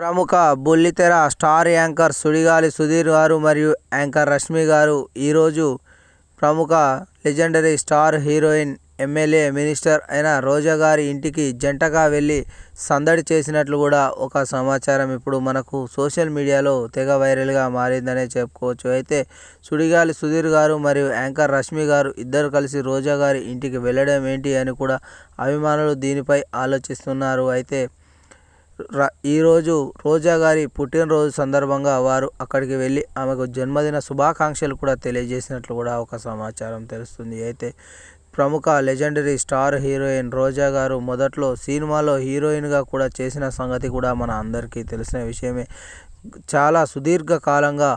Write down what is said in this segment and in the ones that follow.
ప్రముఖ బుల్లితెర star anchor సుడిగాలి సుధీర్ గారు మరియు యాంకర్ రష్మి గారు ఈరోజు ప్రముఖ legendary star heroine MLA minister అయిన రోజా గారి ఇంటికి జంటగా వెళ్ళి సందడి చేసినట్లు కూడా ఒక సమాచారం ఇప్పుడు మనకు సోషల్ మీడియాలో తెగ వైరల్గా మారిందనే చెప్పుకోవచ్చు అయితే సుడిగాలి సుధీర్ గారు మరియు యాంకర్ రష్మి గారు ఇద్దరు కలిసి రోజా గారి ఇంటికి వెళ్ళడం ఏంటి అని కూడా అభిమానులు దీనిపై ఆలోచిస్తున్నారు అయితే ఈరోజు రోజా గారి పుట్టినరోజు సందర్భంగా వారు అక్కడికి వెళ్ళి ఆమెకు జన్మదిన శుభాకాంక్షలు కూడా తెలియజేసినట్లు కూడా ఒక సమాచారం తెలుస్తుంది అయితే ప్రముఖ లెజెండరీ స్టార్ హీరోయిన్ రోజా గారు మొదట్లో సినిమాలో హీరోయిన్గా కూడా చేసిన సంగతి కూడా మన అందరికీ తెలిసిన విషయమే చాలా సుదీర్ఘ కాలంగా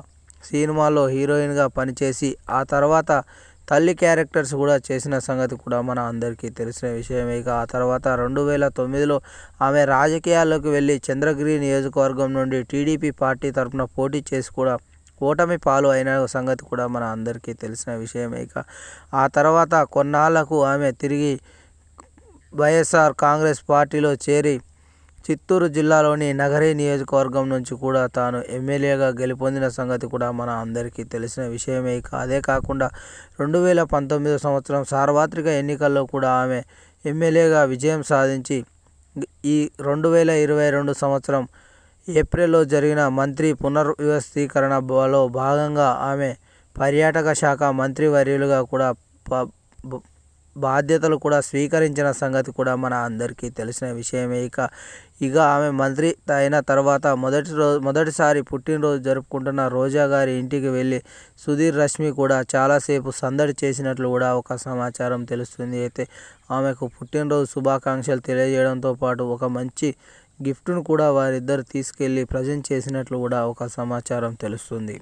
సినిమాలో హీరోయిన్గా పనిచేసి ఆ తర్వాత తల్లి క్యారెక్టర్స్ కూడా చేసిన సంగతి కూడా మన అందరికీ తెలిసిన విషయమే ఇక ఆ తర్వాత రెండు వేల తొమ్మిదిలో ఆమె రాజకీయాల్లోకి వెళ్ళి చంద్రగిరి నియోజకవర్గం నుండి టీడీపీ పార్టీ తరఫున పోటీ చేసి కూడా ఓటమి పాలు అయిన సంగతి కూడా మన అందరికీ తెలిసిన విషయమే ఇక ఆ తర్వాత కొన్నాళ్లకు ఆమె తిరిగి వైఎస్ఆర్ కాంగ్రెస్ పార్టీలో చేరి చిత్తూరు జిల్లాలోని నగరి నియోజకవర్గం నుంచి కూడా తాను ఎమ్మెల్యేగా గెలుపొందిన సంగతి కూడా మన అందరికీ తెలిసిన విషయమే ఇక అదే కాకుండా రెండు వేల పంతొమ్మిదో సంవత్సరం సార్వత్రిక ఎన్నికల్లో కూడా ఆమె ఎమ్మెల్యేగా విజయం సాధించి ఈ రెండు వేల ఇరవై రెండు సంవత్సరం ఏప్రిల్లో జరిగిన మంత్రి పునర్వ్యవస్థీకరణ భాగంగా ఆమె పర్యాటక శాఖ మంత్రివర్యులుగా కూడా బాధ్యతలు కూడా స్వీకరించిన సంగతి కూడా మన అందరికీ తెలిసిన విషయమే ఇక ఇక ఆమె మంత్రి అయిన తర్వాత మొదటి రోజు మొదటిసారి పుట్టినరోజు జరుపుకుంటున్న రోజా గారి ఇంటికి వెళ్ళి సుధీర్ రష్మి కూడా చాలాసేపు సందడి చేసినట్లు కూడా ఒక సమాచారం తెలుస్తుంది అయితే ఆమెకు పుట్టినరోజు శుభాకాంక్షలు తెలియజేయడంతో పాటు ఒక మంచి గిఫ్ట్ను కూడా వారిద్దరు తీసుకెళ్ళి ప్రజెంట్ చేసినట్లు కూడా ఒక సమాచారం తెలుస్తుంది